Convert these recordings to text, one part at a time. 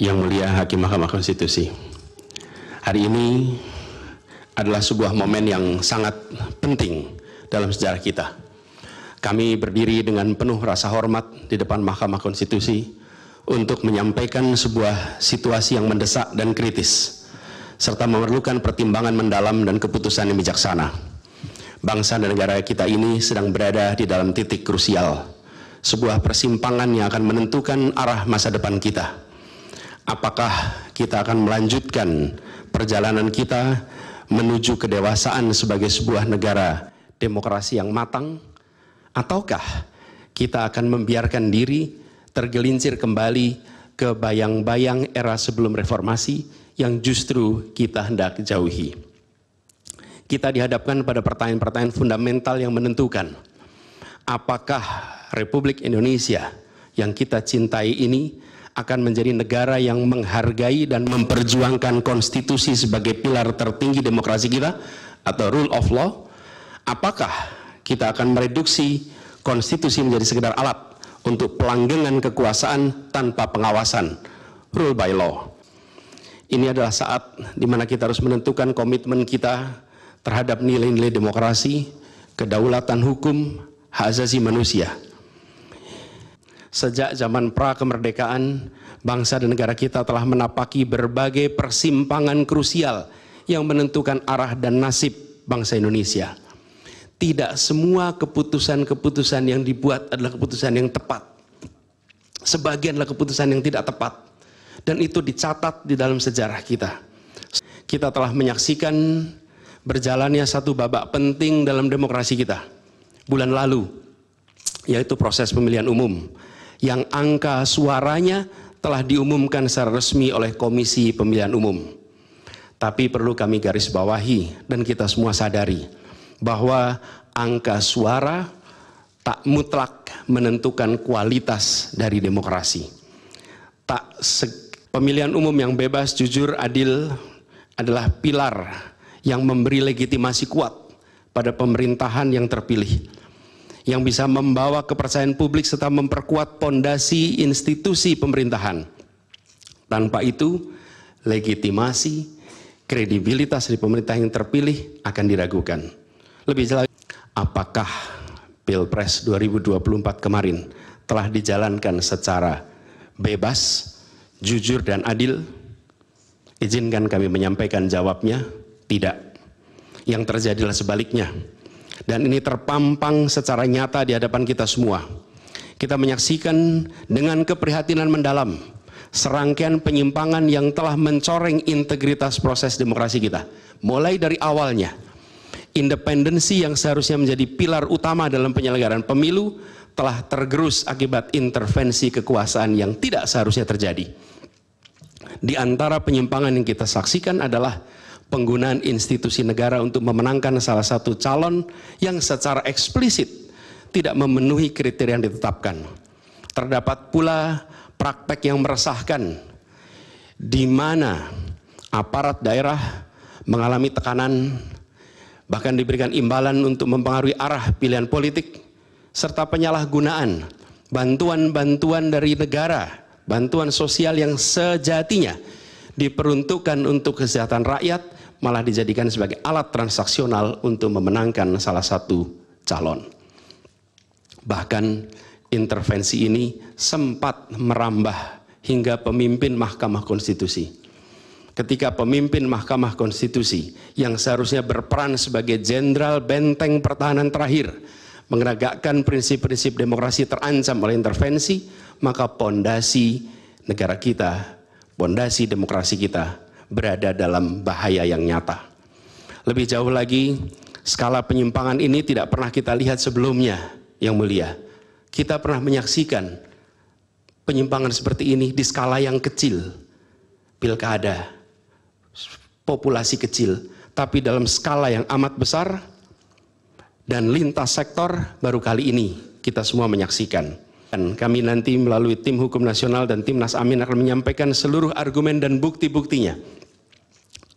Yang Mulia Hakim Mahkamah Konstitusi. Hari ini adalah sebuah momen yang sangat penting dalam sejarah kita. Kami berdiri dengan penuh rasa hormat di depan Mahkamah Konstitusi untuk menyampaikan sebuah situasi yang mendesak dan kritis, serta memerlukan pertimbangan mendalam dan keputusan yang bijaksana. Bangsa dan negara kita ini sedang berada di dalam titik krusial, sebuah persimpangan yang akan menentukan arah masa depan kita apakah kita akan melanjutkan perjalanan kita menuju kedewasaan sebagai sebuah negara demokrasi yang matang, ataukah kita akan membiarkan diri tergelincir kembali ke bayang-bayang era sebelum reformasi yang justru kita hendak jauhi. Kita dihadapkan pada pertanyaan-pertanyaan fundamental yang menentukan apakah Republik Indonesia yang kita cintai ini akan menjadi negara yang menghargai dan memperjuangkan konstitusi sebagai pilar tertinggi demokrasi kita atau rule of law? Apakah kita akan mereduksi konstitusi menjadi sekedar alat untuk pelanggengan kekuasaan tanpa pengawasan, rule by law? Ini adalah saat di mana kita harus menentukan komitmen kita terhadap nilai-nilai demokrasi, kedaulatan hukum, hak asasi manusia sejak zaman pra kemerdekaan, bangsa dan negara kita telah menapaki berbagai persimpangan krusial yang menentukan arah dan nasib bangsa Indonesia. Tidak semua keputusan-keputusan yang dibuat adalah keputusan yang tepat. Sebagian adalah keputusan yang tidak tepat. Dan itu dicatat di dalam sejarah kita. Kita telah menyaksikan berjalannya satu babak penting dalam demokrasi kita. Bulan lalu, yaitu proses pemilihan umum yang angka suaranya telah diumumkan secara resmi oleh Komisi Pemilihan Umum. Tapi perlu kami garis bawahi dan kita semua sadari bahwa angka suara tak mutlak menentukan kualitas dari demokrasi. Tak pemilihan umum yang bebas, jujur, adil adalah pilar yang memberi legitimasi kuat pada pemerintahan yang terpilih yang bisa membawa kepercayaan publik serta memperkuat pondasi institusi pemerintahan. Tanpa itu, legitimasi, kredibilitas dari pemerintah yang terpilih akan diragukan. Lebih jelas, apakah Pilpres 2024 kemarin telah dijalankan secara bebas, jujur dan adil? Izinkan kami menyampaikan jawabnya, tidak. Yang terjadilah sebaliknya. Dan ini terpampang secara nyata di hadapan kita semua. Kita menyaksikan dengan keprihatinan mendalam serangkaian penyimpangan yang telah mencoreng integritas proses demokrasi kita. Mulai dari awalnya, independensi yang seharusnya menjadi pilar utama dalam penyelenggaraan pemilu telah tergerus akibat intervensi kekuasaan yang tidak seharusnya terjadi. Di antara penyimpangan yang kita saksikan adalah penggunaan institusi negara untuk memenangkan salah satu calon yang secara eksplisit tidak memenuhi kriteria yang ditetapkan. Terdapat pula praktek yang meresahkan di mana aparat daerah mengalami tekanan bahkan diberikan imbalan untuk mempengaruhi arah pilihan politik serta penyalahgunaan bantuan-bantuan dari negara, bantuan sosial yang sejatinya diperuntukkan untuk kesehatan rakyat malah dijadikan sebagai alat transaksional untuk memenangkan salah satu calon. Bahkan intervensi ini sempat merambah hingga pemimpin Mahkamah Konstitusi. Ketika pemimpin Mahkamah Konstitusi yang seharusnya berperan sebagai jenderal benteng pertahanan terakhir menegakkan prinsip-prinsip demokrasi terancam oleh intervensi, maka pondasi negara kita, pondasi demokrasi kita berada dalam bahaya yang nyata. Lebih jauh lagi, skala penyimpangan ini tidak pernah kita lihat sebelumnya, yang mulia. Kita pernah menyaksikan penyimpangan seperti ini di skala yang kecil, pilkada, populasi kecil, tapi dalam skala yang amat besar dan lintas sektor baru kali ini kita semua menyaksikan. Dan kami nanti melalui tim hukum nasional dan timnas Amin akan menyampaikan seluruh argumen dan bukti-buktinya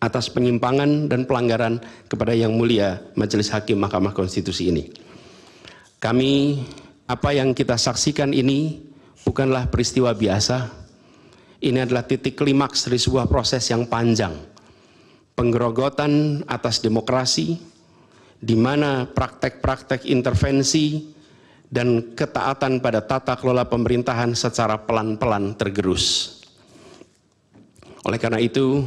atas penyimpangan dan pelanggaran kepada Yang Mulia Majelis Hakim Mahkamah Konstitusi ini. Kami, apa yang kita saksikan ini bukanlah peristiwa biasa. Ini adalah titik klimaks dari sebuah proses yang panjang. Penggerogotan atas demokrasi, di mana praktek-praktek intervensi dan ketaatan pada tata kelola pemerintahan secara pelan-pelan tergerus. Oleh karena itu,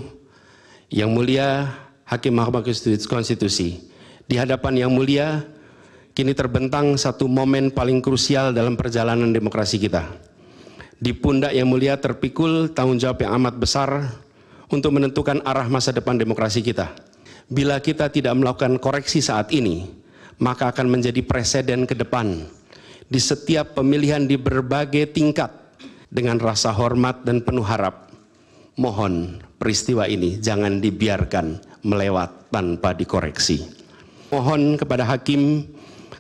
yang Mulia Hakim Mahkamah Konstitusi, di hadapan Yang Mulia kini terbentang satu momen paling krusial dalam perjalanan demokrasi kita. Di pundak Yang Mulia terpikul tanggung jawab yang amat besar untuk menentukan arah masa depan demokrasi kita. Bila kita tidak melakukan koreksi saat ini, maka akan menjadi presiden ke depan di setiap pemilihan di berbagai tingkat dengan rasa hormat dan penuh harap. Mohon peristiwa ini jangan dibiarkan melewat tanpa dikoreksi. Mohon kepada hakim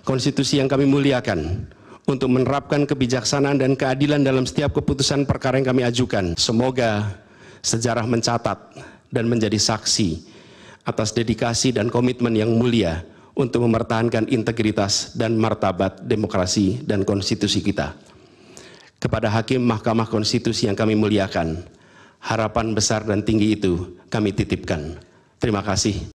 konstitusi yang kami muliakan untuk menerapkan kebijaksanaan dan keadilan dalam setiap keputusan perkara yang kami ajukan. Semoga sejarah mencatat dan menjadi saksi atas dedikasi dan komitmen yang mulia untuk mempertahankan integritas dan martabat demokrasi dan konstitusi kita. Kepada Hakim Mahkamah Konstitusi yang kami muliakan, harapan besar dan tinggi itu kami titipkan. Terima kasih.